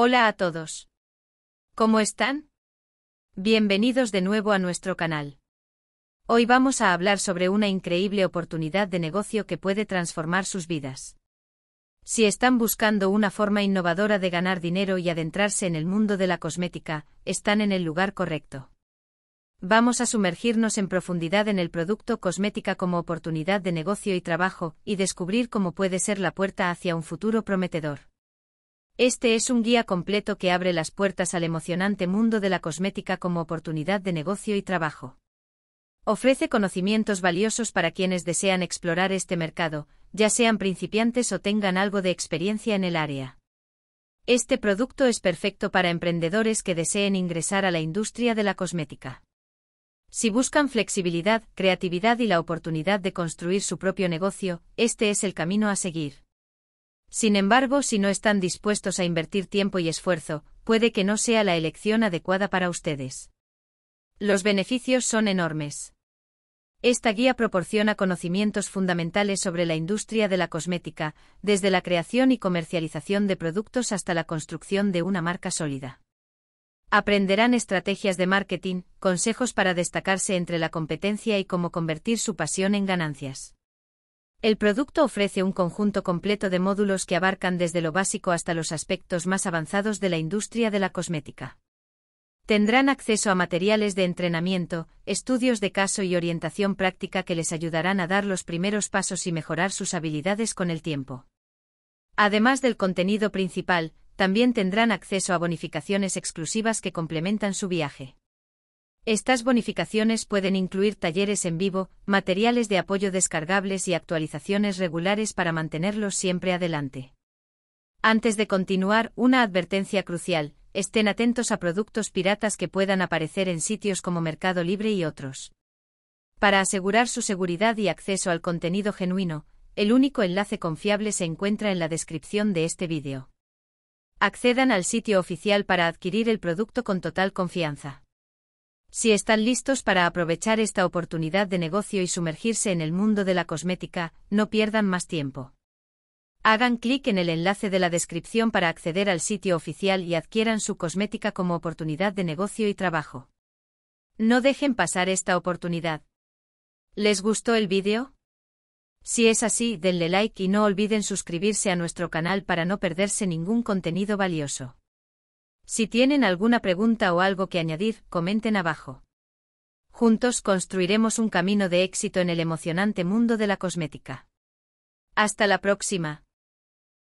Hola a todos. ¿Cómo están? Bienvenidos de nuevo a nuestro canal. Hoy vamos a hablar sobre una increíble oportunidad de negocio que puede transformar sus vidas. Si están buscando una forma innovadora de ganar dinero y adentrarse en el mundo de la cosmética, están en el lugar correcto. Vamos a sumergirnos en profundidad en el producto cosmética como oportunidad de negocio y trabajo, y descubrir cómo puede ser la puerta hacia un futuro prometedor. Este es un guía completo que abre las puertas al emocionante mundo de la cosmética como oportunidad de negocio y trabajo. Ofrece conocimientos valiosos para quienes desean explorar este mercado, ya sean principiantes o tengan algo de experiencia en el área. Este producto es perfecto para emprendedores que deseen ingresar a la industria de la cosmética. Si buscan flexibilidad, creatividad y la oportunidad de construir su propio negocio, este es el camino a seguir. Sin embargo, si no están dispuestos a invertir tiempo y esfuerzo, puede que no sea la elección adecuada para ustedes. Los beneficios son enormes. Esta guía proporciona conocimientos fundamentales sobre la industria de la cosmética, desde la creación y comercialización de productos hasta la construcción de una marca sólida. Aprenderán estrategias de marketing, consejos para destacarse entre la competencia y cómo convertir su pasión en ganancias. El producto ofrece un conjunto completo de módulos que abarcan desde lo básico hasta los aspectos más avanzados de la industria de la cosmética. Tendrán acceso a materiales de entrenamiento, estudios de caso y orientación práctica que les ayudarán a dar los primeros pasos y mejorar sus habilidades con el tiempo. Además del contenido principal, también tendrán acceso a bonificaciones exclusivas que complementan su viaje. Estas bonificaciones pueden incluir talleres en vivo, materiales de apoyo descargables y actualizaciones regulares para mantenerlos siempre adelante. Antes de continuar, una advertencia crucial, estén atentos a productos piratas que puedan aparecer en sitios como Mercado Libre y otros. Para asegurar su seguridad y acceso al contenido genuino, el único enlace confiable se encuentra en la descripción de este vídeo. Accedan al sitio oficial para adquirir el producto con total confianza. Si están listos para aprovechar esta oportunidad de negocio y sumergirse en el mundo de la cosmética, no pierdan más tiempo. Hagan clic en el enlace de la descripción para acceder al sitio oficial y adquieran su cosmética como oportunidad de negocio y trabajo. No dejen pasar esta oportunidad. ¿Les gustó el vídeo? Si es así, denle like y no olviden suscribirse a nuestro canal para no perderse ningún contenido valioso. Si tienen alguna pregunta o algo que añadir, comenten abajo. Juntos construiremos un camino de éxito en el emocionante mundo de la cosmética. Hasta la próxima.